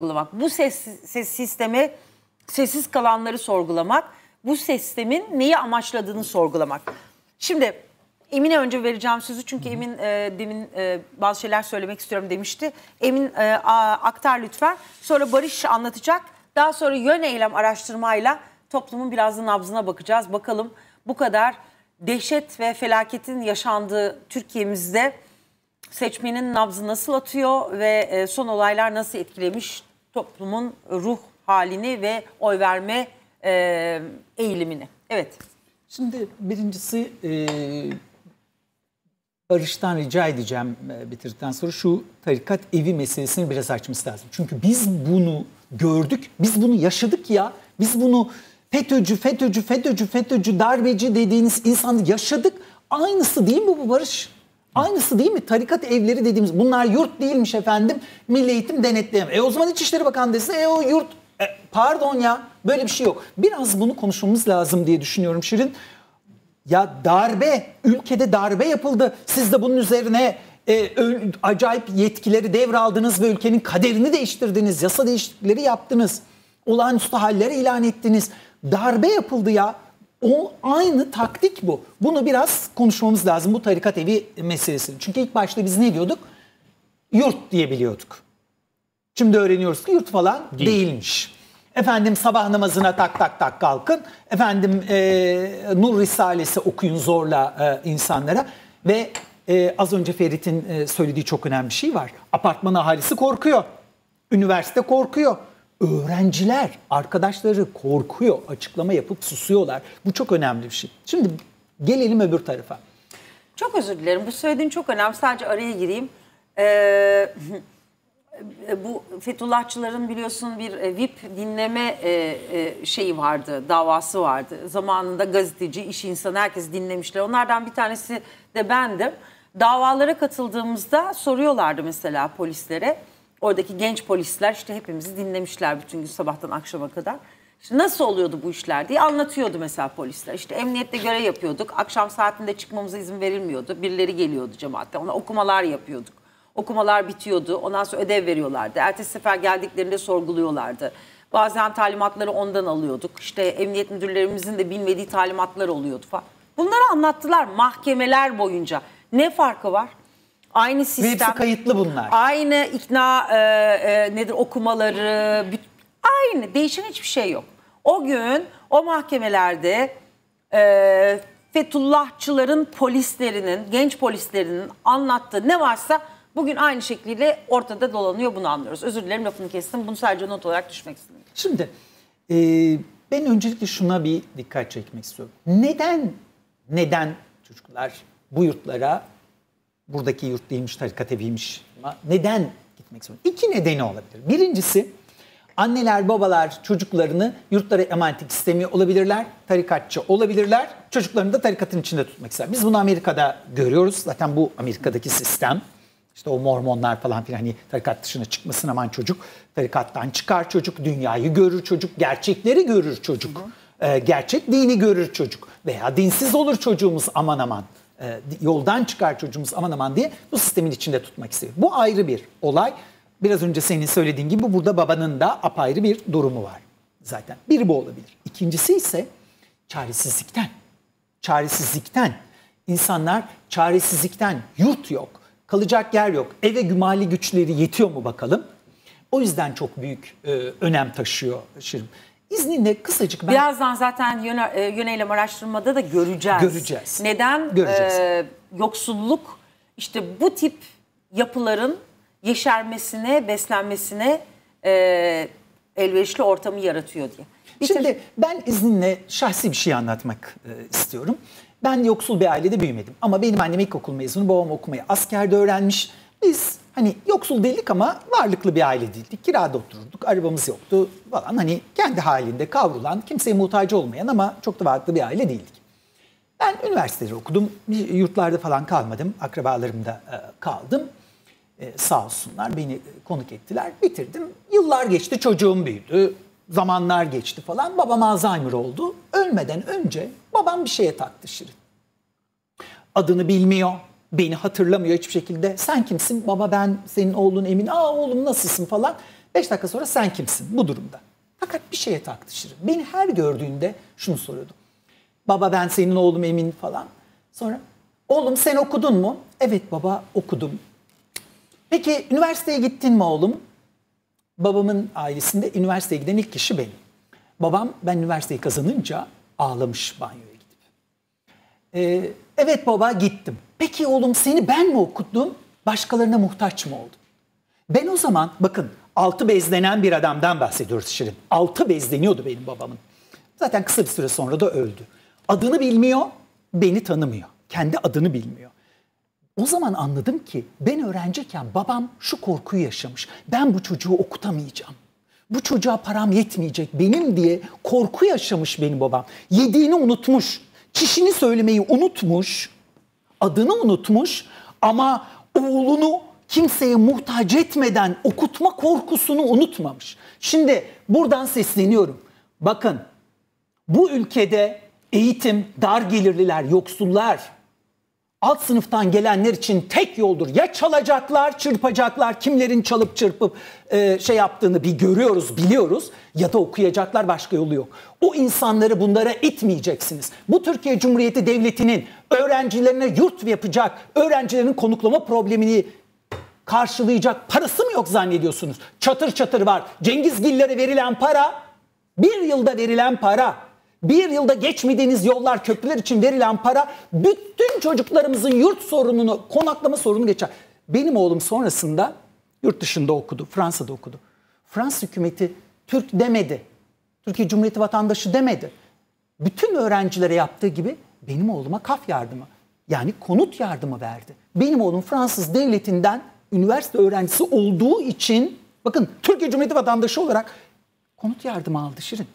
sorgulamak. Bu ses, ses sistemi sessiz kalanları sorgulamak. Bu sistemin neyi amaçladığını sorgulamak. Şimdi Emin'e önce vereceğim sözü çünkü Emin e, demin e, bazı şeyler söylemek istiyorum demişti. Emin e, a, aktar lütfen. Sonra Barış anlatacak. Daha sonra yön eylem araştırmayla toplumun biraz da nabzına bakacağız. Bakalım bu kadar dehşet ve felaketin yaşandığı Türkiye'mizde seçmenin nabzı nasıl atıyor ve e, son olaylar nasıl etkilemiş toplumun ruh halini ve oy verme e, eğilimini. Evet. Şimdi birincisi e, Barış'tan rica edeceğim e, bitirdikten sonra şu tarikat evi meselesini biraz açması lazım. Çünkü biz bunu gördük, biz bunu yaşadık ya, biz bunu FETÖ'cü, FETÖ'cü, FETÖ'cü, FETÖ'cü, darbeci dediğiniz insanı yaşadık. Aynısı değil mi bu Barış? Aynısı değil mi? Tarikat evleri dediğimiz bunlar yurt değilmiş efendim. Milli Eğitim Denetleme. E o zaman İçişleri Bakanı desin e o yurt e, pardon ya böyle bir şey yok. Biraz bunu konuşmamız lazım diye düşünüyorum Şirin. Ya darbe, ülkede darbe yapıldı. Siz de bunun üzerine e, acayip yetkileri devraldınız ve ülkenin kaderini değiştirdiniz. Yasa değişiklikleri yaptınız. Olağanüstü halleri ilan ettiniz. Darbe yapıldı ya. O aynı taktik bu. Bunu biraz konuşmamız lazım bu tarikat evi meselesini. Çünkü ilk başta biz ne diyorduk? Yurt diyebiliyorduk. Şimdi öğreniyoruz ki yurt falan Değil. değilmiş. Efendim sabah namazına tak tak tak kalkın. Efendim e, Nur Risalesi okuyun zorla e, insanlara. Ve e, az önce Ferit'in e, söylediği çok önemli bir şey var. Apartman ahalisi korkuyor. Üniversite korkuyor. Öğrenciler, arkadaşları korkuyor, açıklama yapıp susuyorlar. Bu çok önemli bir şey. Şimdi gelelim öbür tarafa. Çok özür dilerim. Bu söylediğin çok önemli. Sadece araya gireyim. Ee, bu Fethullahçıların biliyorsun bir e, VIP dinleme e, e, şeyi vardı, davası vardı. Zamanında gazeteci, iş insanı herkes dinlemişler. Onlardan bir tanesi de bendim. Davalara katıldığımızda soruyorlardı mesela polislere Oradaki genç polisler işte hepimizi dinlemişler bütün gün sabahtan akşama kadar. İşte nasıl oluyordu bu işler diye anlatıyordu mesela polisler. İşte emniyette görev yapıyorduk. Akşam saatinde çıkmamıza izin verilmiyordu. Birileri geliyordu cemaatten. Ona okumalar yapıyorduk. Okumalar bitiyordu. Ondan sonra ödev veriyorlardı. Ertesi sefer geldiklerinde sorguluyorlardı. Bazen talimatları ondan alıyorduk. İşte emniyet müdürlerimizin de bilmediği talimatlar oluyordu falan. Bunları anlattılar mahkemeler boyunca. Ne farkı var? Aynı sistem. Ve hepsi kayıtlı bunlar. Aynı ikna e, e, nedir okumaları. Aynı. Değişen hiçbir şey yok. O gün o mahkemelerde e, Fethullahçıların polislerinin, genç polislerinin anlattığı ne varsa bugün aynı şekliyle ortada dolanıyor bunu anlıyoruz. Özür dilerim lafını kestim. Bunu sadece not olarak düşmek istedim. Şimdi e, ben öncelikle şuna bir dikkat çekmek istiyorum. Neden neden çocuklar bu yurtlara buradaki yurt değilmiş, tarikat eviymiş. Neden gitmek zorunda? İki nedeni olabilir. Birincisi anneler, babalar çocuklarını yurtlara emanetlik istemiyor olabilirler. Tarikatçı olabilirler. Çocuklarını da tarikatın içinde tutmak ister. Biz bunu Amerika'da görüyoruz. Zaten bu Amerika'daki sistem. İşte o mormonlar falan filan hani tarikat dışına çıkmasın aman çocuk. Tarikattan çıkar çocuk, dünyayı görür çocuk, gerçekleri görür çocuk. Hı hı. Ee, gerçek dini görür çocuk veya dinsiz olur çocuğumuz aman aman e, yoldan çıkar çocuğumuz aman aman diye bu sistemin içinde tutmak istiyor. Bu ayrı bir olay. Biraz önce senin söylediğin gibi burada babanın da apayrı bir durumu var zaten. Bir bu olabilir. İkincisi ise çaresizlikten. Çaresizlikten. İnsanlar çaresizlikten yurt yok, kalacak yer yok. Eve gümali güçleri yetiyor mu bakalım? O yüzden çok büyük e, önem taşıyor şirin. İzninle kısacık ben... Birazdan zaten yöne, e, yöneylem araştırmada da göreceğiz. Göreceğiz. Neden? Göreceğiz. E, yoksulluk işte bu tip yapıların yeşermesine, beslenmesine e, elverişli ortamı yaratıyor diye. Bitir. Şimdi ben izninle şahsi bir şey anlatmak e, istiyorum. Ben yoksul bir ailede büyümedim ama benim annem ilkokul mezunu, babam okumayı askerde öğrenmiş. Biz hani yoksul değildik ama varlıklı bir aile değildik. Kirada otururduk, arabamız yoktu falan. Hani kendi halinde kavrulan, kimseye muhtaç olmayan ama çok da varlıklı bir aile değildik. Ben üniversiteleri okudum. Yurtlarda falan kalmadım. Akrabalarımda e, kaldım. Ee, sağ olsunlar beni e, konuk ettiler. Bitirdim. Yıllar geçti çocuğum büyüdü. Zamanlar geçti falan. Babam Alzheimer oldu. Ölmeden önce babam bir şeye taktı Şirin. Adını bilmiyor beni hatırlamıyor hiçbir şekilde. Sen kimsin? Baba ben senin oğlun Emin. Aa oğlum nasılsın falan. Beş dakika sonra sen kimsin bu durumda. Fakat bir şeye taktışır. Beni her gördüğünde şunu soruyordu. Baba ben senin oğlum Emin falan. Sonra oğlum sen okudun mu? Evet baba okudum. Peki üniversiteye gittin mi oğlum? Babamın ailesinde üniversiteye giden ilk kişi benim. Babam ben üniversiteyi kazanınca ağlamış banyo ee, evet baba gittim. Peki oğlum seni ben mi okuttum? Başkalarına muhtaç mı oldum? Ben o zaman bakın altı bezlenen bir adamdan bahsediyoruz Şirin. Altı bezleniyordu benim babamın. Zaten kısa bir süre sonra da öldü. Adını bilmiyor, beni tanımıyor. Kendi adını bilmiyor. O zaman anladım ki ben öğrenciyken babam şu korkuyu yaşamış. Ben bu çocuğu okutamayacağım. Bu çocuğa param yetmeyecek benim diye korku yaşamış benim babam. Yediğini unutmuş kişini söylemeyi unutmuş, adını unutmuş ama oğlunu kimseye muhtaç etmeden okutma korkusunu unutmamış. Şimdi buradan sesleniyorum. Bakın bu ülkede eğitim, dar gelirliler, yoksullar, alt sınıftan gelenler için tek yoldur. Ya çalacaklar, çırpacaklar, kimlerin çalıp çırpıp e, şey yaptığını bir görüyoruz, biliyoruz ya da okuyacaklar başka yolu yok. O insanları bunlara itmeyeceksiniz. Bu Türkiye Cumhuriyeti Devleti'nin öğrencilerine yurt yapacak, öğrencilerin konuklama problemini karşılayacak parası mı yok zannediyorsunuz? Çatır çatır var. Cengiz Gillere verilen para, bir yılda verilen para bir yılda geçmediğiniz yollar, köprüler için verilen para bütün çocuklarımızın yurt sorununu, konaklama sorununu geçer. Benim oğlum sonrasında yurt dışında okudu, Fransa'da okudu. Fransız hükümeti Türk demedi. Türkiye Cumhuriyeti vatandaşı demedi. Bütün öğrencilere yaptığı gibi benim oğluma kaf yardımı yani konut yardımı verdi. Benim oğlum Fransız devletinden üniversite öğrencisi olduğu için bakın Türkiye Cumhuriyeti vatandaşı olarak konut yardımı aldı Şirin.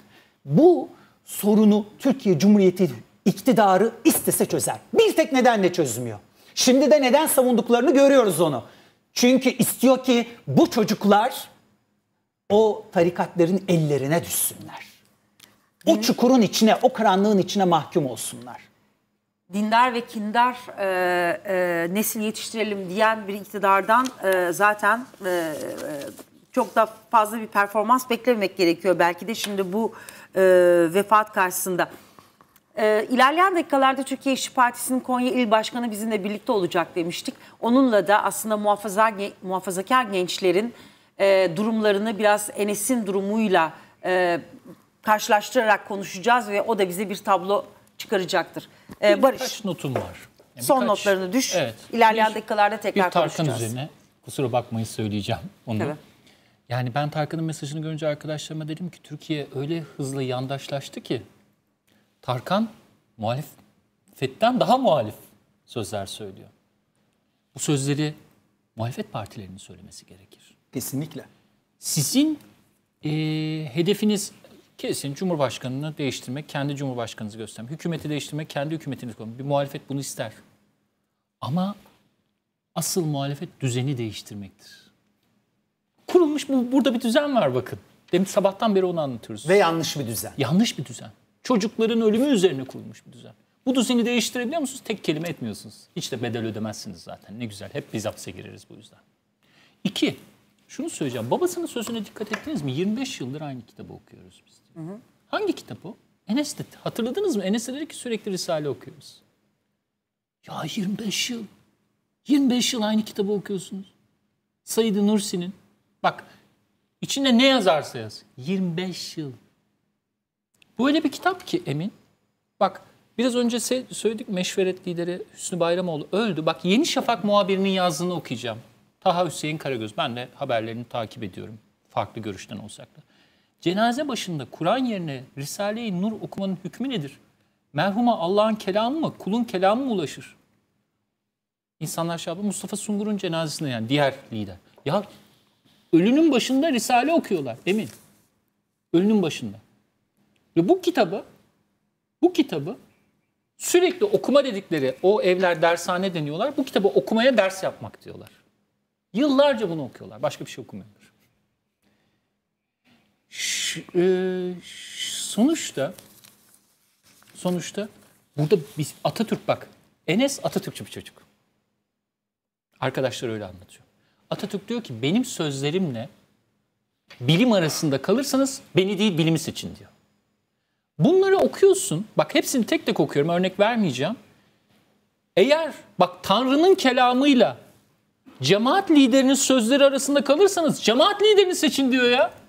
Bu sorunu Türkiye Cumhuriyeti iktidarı istese çözer. Bir tek nedenle çözmüyor. Şimdi de neden savunduklarını görüyoruz onu. Çünkü istiyor ki bu çocuklar o tarikatların ellerine düşsünler. O çukurun içine, o karanlığın içine mahkum olsunlar. Dindar ve kindar e, e, nesil yetiştirelim diyen bir iktidardan e, zaten e, e, çok da fazla bir performans beklemek gerekiyor belki de şimdi bu e, vefat karşısında. E, ilerleyen dakikalarda Türkiye İşçi Partisi'nin Konya İl Başkanı bizimle birlikte olacak demiştik. Onunla da aslında muhafaza, muhafazakar gençlerin e, durumlarını biraz Enes'in durumuyla e, karşılaştırarak konuşacağız ve o da bize bir tablo çıkaracaktır. Ee, Barış. Kaç notum var? Yani birkaç, son notlarını düş. Evet. İlerleyen dakikalarda tekrar bir konuşacağız. Bir Tarkan üzerine kusura bakmayın söyleyeceğim onu. Evet. Yani ben Tarkan'ın mesajını görünce arkadaşlarıma dedim ki Türkiye öyle hızlı yandaşlaştı ki Tarkan muhalif fetten daha muhalif sözler söylüyor. Bu sözleri muhalefet partilerinin söylemesi gerekir. Kesinlikle. Sizin e, hedefiniz kesin Cumhurbaşkanını değiştirmek, kendi Cumhurbaşkanınızı göstermek, hükümeti değiştirmek, kendi hükümetinizi koymak. Bir muhalefet bunu ister. Ama asıl muhalefet düzeni değiştirmektir kurulmuş bu, burada bir düzen var bakın. Demin sabahtan beri onu anlatıyoruz. Ve yanlış bir düzen. Yanlış bir düzen. Çocukların ölümü üzerine kurulmuş bir düzen. Bu düzeni değiştirebiliyor musunuz? Tek kelime etmiyorsunuz. Hiç de bedel ödemezsiniz zaten. Ne güzel. Hep biz hapse gireriz bu yüzden. İki, şunu söyleyeceğim. Babasının sözüne dikkat ettiniz mi? 25 yıldır aynı kitabı okuyoruz biz. Hı hı. Hangi kitap o? Enes de, hatırladınız mı? Enes de dedi ki sürekli Risale okuyoruz. Ya 25 yıl. 25 yıl aynı kitabı okuyorsunuz. Said Nursi'nin Bak içinde ne yazarsa yaz. 25 yıl. Bu öyle bir kitap ki Emin. Bak biraz önce söyledik meşveret lideri Hüsnü Bayramoğlu öldü. Bak Yeni Şafak muhabirinin yazdığını okuyacağım. Taha Hüseyin Karagöz. Ben de haberlerini takip ediyorum. Farklı görüşten olsak da. Cenaze başında Kur'an yerine Risale-i Nur okumanın hükmü nedir? Merhuma Allah'ın kelamı mı, kulun kelamı mı ulaşır? İnsanlar şey yapıyor. Mustafa Sungur'un cenazesinde yani diğer lider. Ya Ölünün başında Risale okuyorlar emin. Ölünün başında. Ve bu kitabı bu kitabı sürekli okuma dedikleri o evler dershane deniyorlar. Bu kitabı okumaya ders yapmak diyorlar. Yıllarca bunu okuyorlar. Başka bir şey okumuyorlar. Ş- e- sonuçta sonuçta burada biz Atatürk bak Enes Atatürkçü bir çocuk. Arkadaşlar öyle anlatıyor. Atatürk diyor ki benim sözlerimle bilim arasında kalırsanız beni değil bilimi seçin diyor. Bunları okuyorsun. Bak hepsini tek tek okuyorum. Örnek vermeyeceğim. Eğer bak Tanrı'nın kelamıyla cemaat liderinin sözleri arasında kalırsanız cemaat liderini seçin diyor ya.